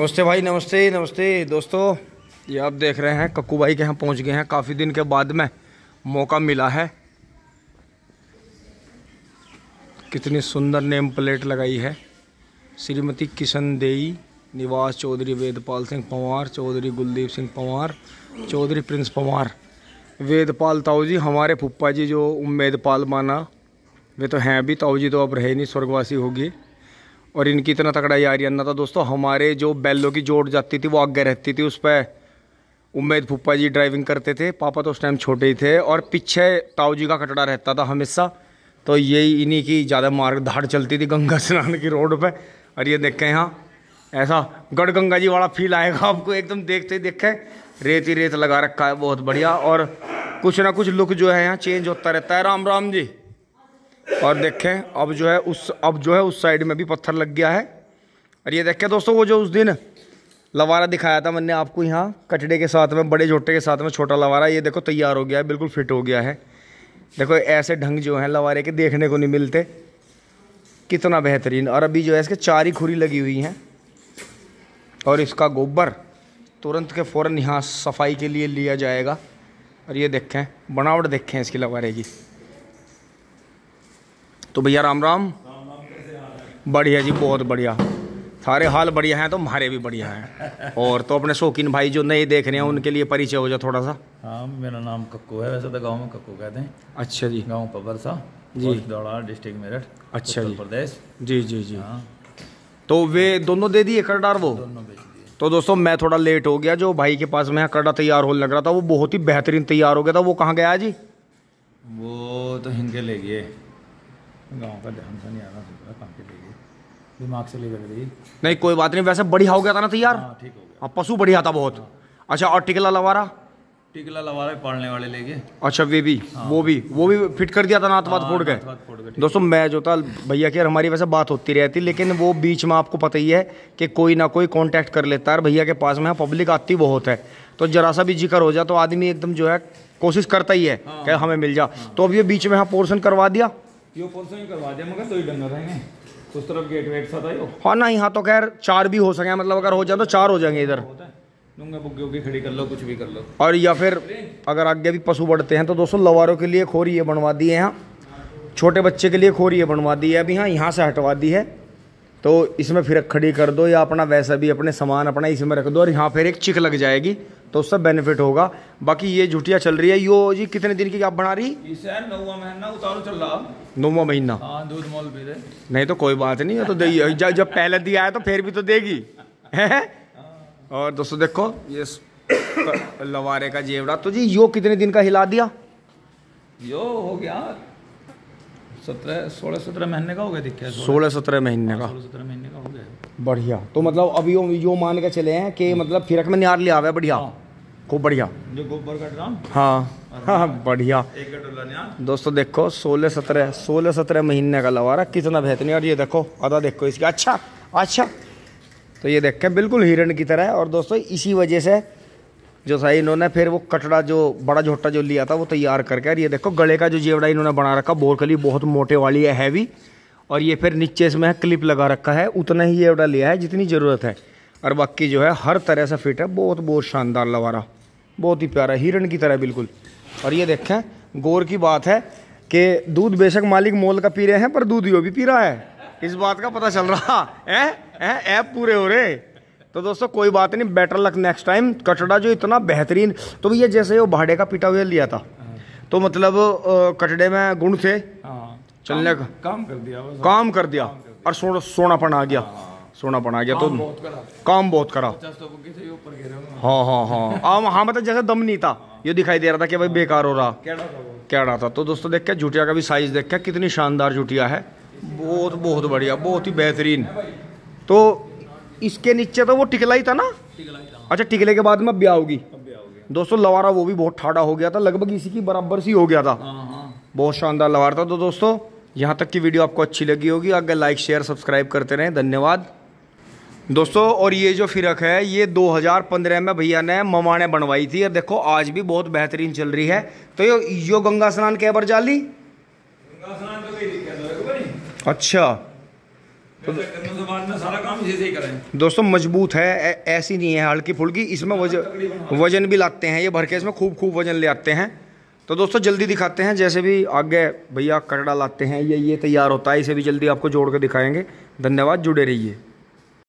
नमस्ते भाई नमस्ते नमस्ते दोस्तों ये आप देख रहे हैं कक्कू भाई के यहाँ पहुँच गए हैं काफ़ी दिन के बाद में मौका मिला है कितनी सुंदर नेम प्लेट लगाई है श्रीमती किशन देई निवास चौधरी वेदपाल सिंह पंवार चौधरी कुलदीप सिंह पंवार चौधरी प्रिंस पंवार वेदपाल ताऊ जी हमारे फुप्पा जी जो उम्मेदपाल माना वे तो हैं अभी ताऊ जी तो अब रहे नहीं स्वर्गवासी होगी और इनकी इतना तकड़ा यारी अन्ना था दोस्तों हमारे जो बैलों की जोड़ जाती थी वो आगे रहती थी उस पर उम्मेद फुप्पा जी ड्राइविंग करते थे पापा तो उस टाइम छोटे ही थे और पीछे ताऊ जी का कटड़ा रहता था हमेशा तो यही इन्हीं की ज़्यादा मार्ग धाड़ चलती थी गंगा स्नान की रोड पर और ये देखें यहाँ ऐसा गढ़ गंगा जी वाला फील आएगा आपको एकदम देखते ही देखें रेत ही रेत लगा रखा है बहुत बढ़िया और कुछ ना कुछ लुक जो है यहाँ चेंज होता रहता है राम राम जी और देखें अब जो है उस अब जो है उस साइड में भी पत्थर लग गया है और ये देखें दोस्तों वो जो उस दिन लवारा दिखाया था मैंने आपको यहाँ कटड़े के साथ में बड़े झोटे के साथ में छोटा लवारा ये देखो तैयार हो गया है बिल्कुल फिट हो गया है देखो ऐसे ढंग जो हैं लवारे के देखने को नहीं मिलते कितना बेहतरीन और अभी जो है इसके चार ही खुरी लगी हुई हैं और इसका गोबर तुरंत के फ़ौर यहाँ सफाई के लिए लिया जाएगा और ये देखें बनावट देखें इसकी लवारे की तो भैया राम राम बढ़िया जी बहुत बढ़िया सारे हाल बढ़िया हैं तो हमारे भी बढ़िया हैं और तो अपने शौकीन भाई जो नए देख रहे हैं उनके लिए परिचय हो जाए थोड़ा सा हाँ मेरा नाम कक्कू है वैसे तो गांव में कक्कू कहते हैं अच्छा जी गांव सा जी दौड़ा डिस्ट्रिक्ट मेरठ अच्छा जी प्रदेश जी जी जी हाँ तो वे दोनों दे दिए करडार वो तो दोस्तों मैं थोड़ा लेट हो गया जो भाई के पास में करडा तैयार होने लग रहा था वो बहुत ही बेहतरीन तैयार हो गया था वो कहाँ गया जी वो तो हिंदे ले गए नहीं कोई बात नहीं वैसे बढ़िया हो गया था ना तैयार हाँ, हाँ, पशु बढ़िया था बहुत अच्छा और टिकला लवारा टिकला लवारा पालने वाले ले गए अच्छा वे भी हाँ। वो भी वो भी फिट कर दिया था नाथवाद हाँ, फोड़ के दोस्तों मैं जो था भैया की यार हमारी वैसे बात होती रहती लेकिन वो बीच में आपको पता ही है कि कोई ना कोई कांटेक्ट कर लेता है भैया के पास में पब्लिक आती बहुत है तो जरा सा भी जिक्र हो जाए तो आदमी एकदम जो है कोशिश करता ही है हाँ। कि हमें मिल जा तो अब ये बीच में यहाँ पोर्सन करवा दिया यो परसों करवा दिया मगर दो ही डंगर रहेंगे उस तरफ गेट वेट सा था यो हाँ ना यहाँ तो खैर चार भी हो सके मतलब अगर हो जाए तो चार हो जाएंगे इधर दूंगा बुग्गी उग्गी खड़ी कर लो कुछ भी कर लो और या फिर अगर आगे भी पशु बढ़ते हैं तो दोस्तों लवारों के लिए खोरी ये बनवा दी है यहाँ छोटे बच्चे के लिए खोरी ये बनवा दी है अभी हाँ यहाँ से हटवा दी है तो इसमें फिर खड़ी कर दो या अपना वैसा भी अपने सामान अपना इसमें रख दो और यहाँ फिर एक चिक लग जाएगी तो उससे बेनिफिट होगा बाकी ये झुटिया चल रही है यो जी कितने दिन की आप बना रही नौवा महीना हाँ, नहीं तो कोई बात नहीं तो जब जब पहले दिया है तो फिर भी तो देगी है और दोस्तों देखो ये लवारे का जेवड़ा तो जी यो कितने दिन का हिला दिया यो हो गया सत्रह सोलह सत्रह महीने का हो गया दिखे सोलह सत्रह महीने का हाँ, सोलह सत्रह महीने का हो गया बढ़िया तो मतलब अभी यो, यो मान के चले हैं कि मतलब फिरक में निहार लिया हुआ है बढ़िया हाँ। खूब बढ़िया जो गोबर का हाँ हाँ बढ़िया दोस्तों देखो सोलह सत्रह सोलह सत्रह महीने का लवारा कितना बेहतरीन और ये देखो आधा देखो इसका अच्छा अच्छा तो ये देख के बिल्कुल हिरण की तरह है और दोस्तों इसी वजह से जो था इन्होंने फिर वो कटड़ा जो बड़ा झोटा जो लिया था वो तैयार करके और ये देखो गले का जो जेवड़ा इन्होंने बना रखा बोरकली बहुत मोटे वाली है हैवी और ये फिर नीचे इसमें क्लिप लगा रखा है उतना ही जेवड़ा लिया है जितनी ज़रूरत है और बाकी जो है हर तरह से फिट है बहुत बहुत शानदार लवारा बहुत ही प्यारा हिरण की तरह बिल्कुल और ये देखें गौर की बात है कि दूध बेशक मालिक मोल का पी रहे हैं पर दूध यो भी पी रहा है इस बात का पता चल रहा है ऐ ऐप पूरे हो रहे तो दोस्तों कोई बात नहीं बेटर लक नेक्स्ट टाइम कटड़ा जो इतना बेहतरीन तो भैया जैसे वो भाड़े का पिटा हुआ लिया था तो मतलब कटड़े में गुण थे हाँ। चलने का काम कर दिया काम कर दिया और सोना सोनापन आ गया हाँ। सोना बना गया तो काम बहुत करा तो हाँ हाँ हाँ हाँ हाँ मतलब जैसे दम नहीं था ये दिखाई दे रहा था कि भाई बेकार हो रहा कह रहा था तो दोस्तों देख के जुटिया का भी साइज देख के कितनी शानदार जुटिया है बहुत बहुत बढ़िया बहुत ही बेहतरीन तो इसके नीचे तो वो टिकला ही था ना अच्छा टिकले के बाद में ब्याह होगी दोस्तों लवारा वो भी बहुत ठाड़ा हो गया था लगभग इसी की बराबर सी हो गया था हाँ, हाँ। बहुत शानदार लवारा था तो दोस्तों यहाँ तक की वीडियो आपको अच्छी लगी होगी अगर लाइक शेयर सब्सक्राइब करते रहें धन्यवाद दोस्तों और ये जो फिरक है ये 2015 में भैया ने ममा ने बनवाई थी और देखो आज भी बहुत बेहतरीन चल रही है तो यो यो गंगा स्नान क्या बार जाली तो अच्छा तो दोस्तों मजबूत है ऐसी नहीं है हल्की फुल्की इसमें वजन हाँ, हाँ। वजन भी लाते हैं ये भर के इसमें खूब खूब वजन ले आते हैं तो दोस्तों जल्दी दिखाते हैं जैसे भी आगे भैया कटड़ा लाते हैं ये ये तैयार होता है इसे भी जल्दी आपको जोड़ कर दिखाएंगे धन्यवाद जुड़े रहिए